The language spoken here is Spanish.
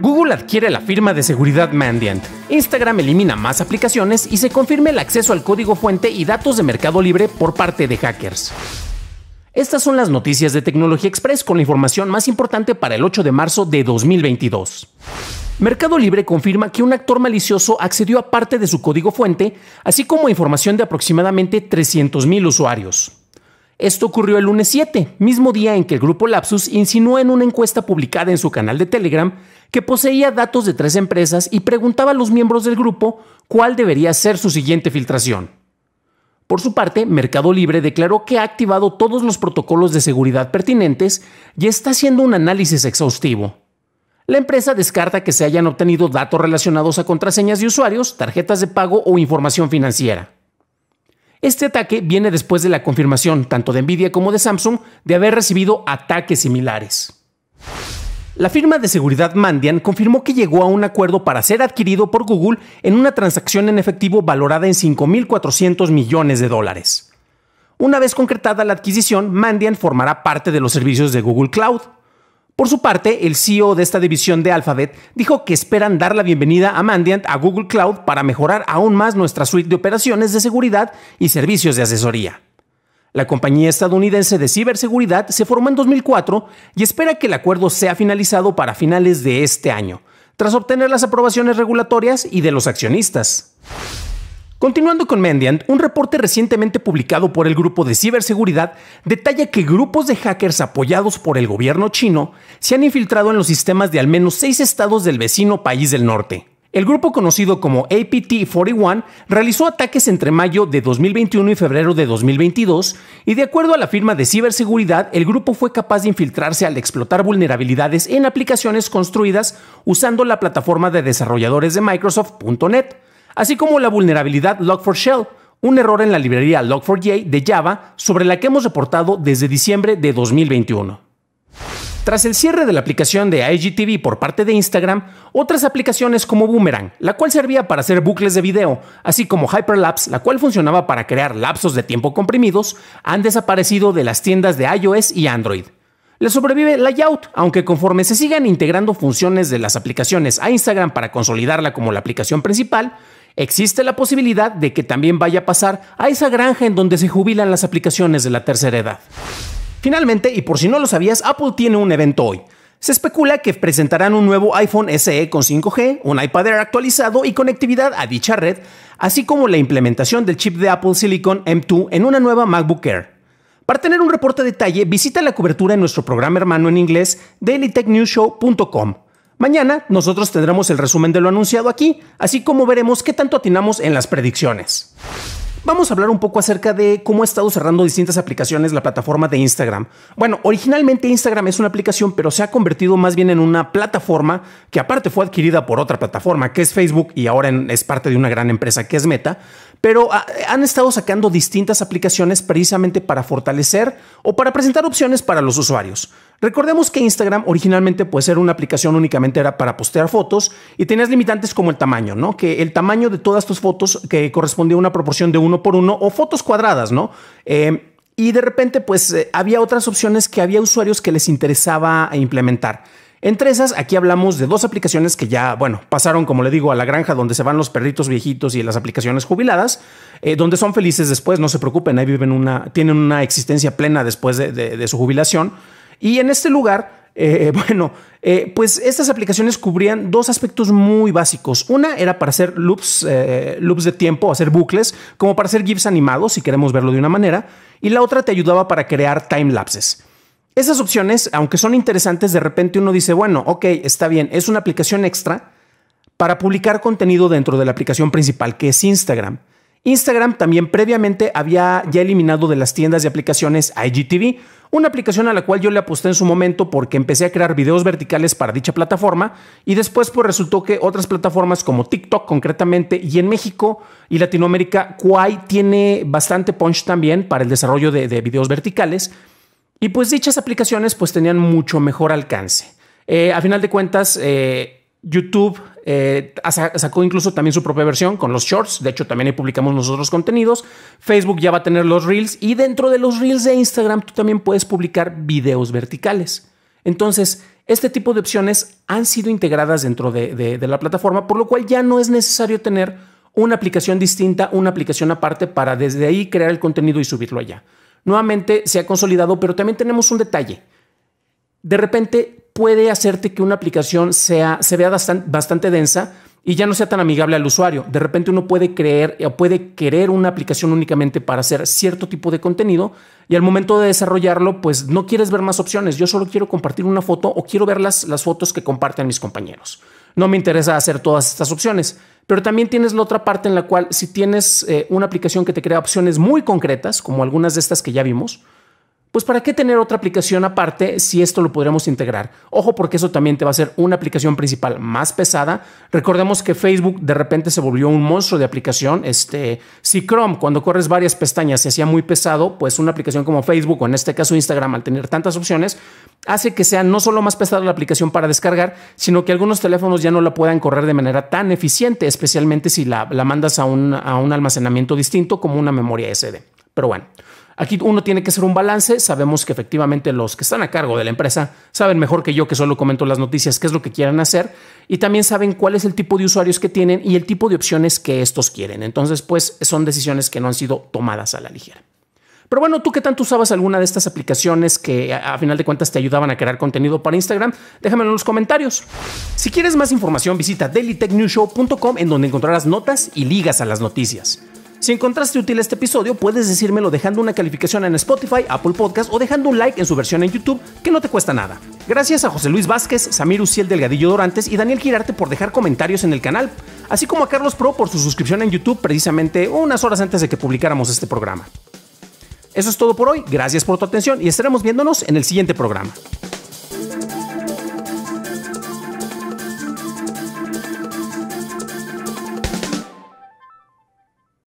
Google adquiere la firma de seguridad Mandiant. Instagram elimina más aplicaciones y se confirma el acceso al código fuente y datos de Mercado Libre por parte de hackers. Estas son las noticias de Tecnología Express con la información más importante para el 8 de marzo de 2022. Mercado Libre confirma que un actor malicioso accedió a parte de su código fuente, así como información de aproximadamente 300.000 usuarios. Esto ocurrió el lunes 7, mismo día en que el grupo Lapsus insinuó en una encuesta publicada en su canal de Telegram que poseía datos de tres empresas y preguntaba a los miembros del grupo cuál debería ser su siguiente filtración. Por su parte, Mercado Libre declaró que ha activado todos los protocolos de seguridad pertinentes y está haciendo un análisis exhaustivo. La empresa descarta que se hayan obtenido datos relacionados a contraseñas de usuarios, tarjetas de pago o información financiera. Este ataque viene después de la confirmación, tanto de Nvidia como de Samsung, de haber recibido ataques similares. La firma de seguridad Mandian confirmó que llegó a un acuerdo para ser adquirido por Google en una transacción en efectivo valorada en 5.400 millones de dólares. Una vez concretada la adquisición, Mandian formará parte de los servicios de Google Cloud. Por su parte, el CEO de esta división de Alphabet dijo que esperan dar la bienvenida a Mandiant a Google Cloud para mejorar aún más nuestra suite de operaciones de seguridad y servicios de asesoría. La compañía estadounidense de ciberseguridad se formó en 2004 y espera que el acuerdo sea finalizado para finales de este año, tras obtener las aprobaciones regulatorias y de los accionistas. Continuando con Mendiant, un reporte recientemente publicado por el grupo de ciberseguridad detalla que grupos de hackers apoyados por el gobierno chino se han infiltrado en los sistemas de al menos seis estados del vecino país del norte. El grupo conocido como APT-41 realizó ataques entre mayo de 2021 y febrero de 2022 y de acuerdo a la firma de ciberseguridad, el grupo fue capaz de infiltrarse al explotar vulnerabilidades en aplicaciones construidas usando la plataforma de desarrolladores de Microsoft.net así como la vulnerabilidad Log4Shell, un error en la librería Log4j de Java sobre la que hemos reportado desde diciembre de 2021. Tras el cierre de la aplicación de IGTV por parte de Instagram, otras aplicaciones como Boomerang, la cual servía para hacer bucles de video, así como Hyperlapse, la cual funcionaba para crear lapsos de tiempo comprimidos, han desaparecido de las tiendas de iOS y Android. Le sobrevive Layout, aunque conforme se sigan integrando funciones de las aplicaciones a Instagram para consolidarla como la aplicación principal, existe la posibilidad de que también vaya a pasar a esa granja en donde se jubilan las aplicaciones de la tercera edad. Finalmente, y por si no lo sabías, Apple tiene un evento hoy. Se especula que presentarán un nuevo iPhone SE con 5G, un iPad Air actualizado y conectividad a dicha red, así como la implementación del chip de Apple Silicon M2 en una nueva MacBook Air. Para tener un reporte a detalle, visita la cobertura en nuestro programa hermano en inglés DailyTechNewsShow.com. Mañana nosotros tendremos el resumen de lo anunciado aquí, así como veremos qué tanto atinamos en las predicciones. Vamos a hablar un poco acerca de cómo ha estado cerrando distintas aplicaciones la plataforma de Instagram. Bueno, originalmente Instagram es una aplicación, pero se ha convertido más bien en una plataforma que aparte fue adquirida por otra plataforma, que es Facebook, y ahora es parte de una gran empresa que es Meta. Pero ah, han estado sacando distintas aplicaciones precisamente para fortalecer o para presentar opciones para los usuarios. Recordemos que Instagram originalmente puede ser una aplicación únicamente era para postear fotos y tenías limitantes como el tamaño, ¿no? Que el tamaño de todas tus fotos que correspondía a una proporción de uno por uno o fotos cuadradas, ¿no? Em, y de repente pues eh, había otras opciones que había usuarios que les interesaba implementar. Entre esas, aquí hablamos de dos aplicaciones que ya, bueno, pasaron, como le digo, a la granja donde se van los perritos viejitos y las aplicaciones jubiladas, eh, donde son felices después, no se preocupen, ahí viven una, tienen una existencia plena después de su jubilación. Y en este lugar, eh, bueno, eh, pues estas aplicaciones cubrían dos aspectos muy básicos. Una era para hacer loops, eh, loops de tiempo, hacer bucles, como para hacer GIFs animados, si queremos verlo de una manera. Y la otra te ayudaba para crear time lapses. Esas opciones, aunque son interesantes, de repente uno dice, bueno, ok, está bien, es una aplicación extra para publicar contenido dentro de la aplicación principal, que es Instagram. Instagram también previamente había ya eliminado de las tiendas de aplicaciones IGTV, una aplicación a la cual yo le aposté en su momento porque empecé a crear videos verticales para dicha plataforma y después pues resultó que otras plataformas como TikTok concretamente y en México y Latinoamérica, Kwai tiene bastante punch también para el desarrollo de, videos verticales y pues dichas aplicaciones pues tenían mucho mejor alcance. Eh, a final de cuentas, eh, YouTube eh, sacó incluso también su propia versión con los shorts. De hecho, también ahí publicamos nosotros contenidos. Facebook ya va a tener los reels y dentro de los reels de Instagram tú también puedes publicar videos verticales. Entonces, este tipo de opciones han sido integradas dentro de, de la plataforma, por lo cual ya no es necesario tener una aplicación distinta, una aplicación aparte para desde ahí crear el contenido y subirlo allá. Nuevamente se ha consolidado, pero también tenemos un detalle. De repente puede hacerte que una aplicación sea, se vea bastante, densa y ya no sea tan amigable al usuario. De repente uno puede creer eh, o puede querer una aplicación únicamente para hacer cierto tipo de contenido y al momento de desarrollarlo, pues no quieres ver más opciones. Yo solo quiero compartir una foto o quiero ver las, fotos que comparten mis compañeros. No me interesa hacer todas estas opciones. Pero también tienes la otra parte en la cual si tienes eh, una aplicación que te crea opciones muy concretas, como algunas de estas que ya vimos, pues ¿para qué tener otra aplicación aparte si esto lo podremos integrar? Ojo porque eso también te va a ser una aplicación principal más pesada. Recordemos que Facebook de repente se volvió un monstruo de aplicación. Este, si Chrome cuando corres varias pestañas se hacía muy pesado, pues una aplicación como Facebook o en este caso Instagram al tener tantas opciones hace que sea no solo más pesada la aplicación para descargar, sino que algunos teléfonos ya no la puedan correr de manera tan eficiente, especialmente si la, mandas a un, a un almacenamiento distinto como una memoria SD. Pero bueno. Aquí uno tiene que hacer un balance. Sabemos que efectivamente los que están a cargo de la empresa saben mejor que yo, que solo comento las noticias, qué es lo que quieran hacer y también saben cuál es el tipo de usuarios que tienen y el tipo de opciones que estos quieren. Entonces, pues son decisiones que no han sido tomadas a la ligera. Pero bueno, tú qué tanto usabas alguna de estas aplicaciones que a, final de cuentas te ayudaban a crear contenido para Instagram, déjamelo en los comentarios. Si quieres más información, visita dailytechnewshow.com en donde encontrarás notas y ligas a las noticias. Si encontraste útil este episodio, puedes decírmelo dejando una calificación en Spotify, Apple Podcast o dejando un like en su versión en YouTube, que no te cuesta nada. Gracias a José Luis Vázquez, Samir Uciel Delgadillo Dorantes y Daniel Girarte por dejar comentarios en el canal, así como a Carlos Pro por su suscripción en YouTube precisamente unas horas antes de que publicáramos este programa. Eso es todo por hoy, gracias por tu atención y estaremos viéndonos en el siguiente programa.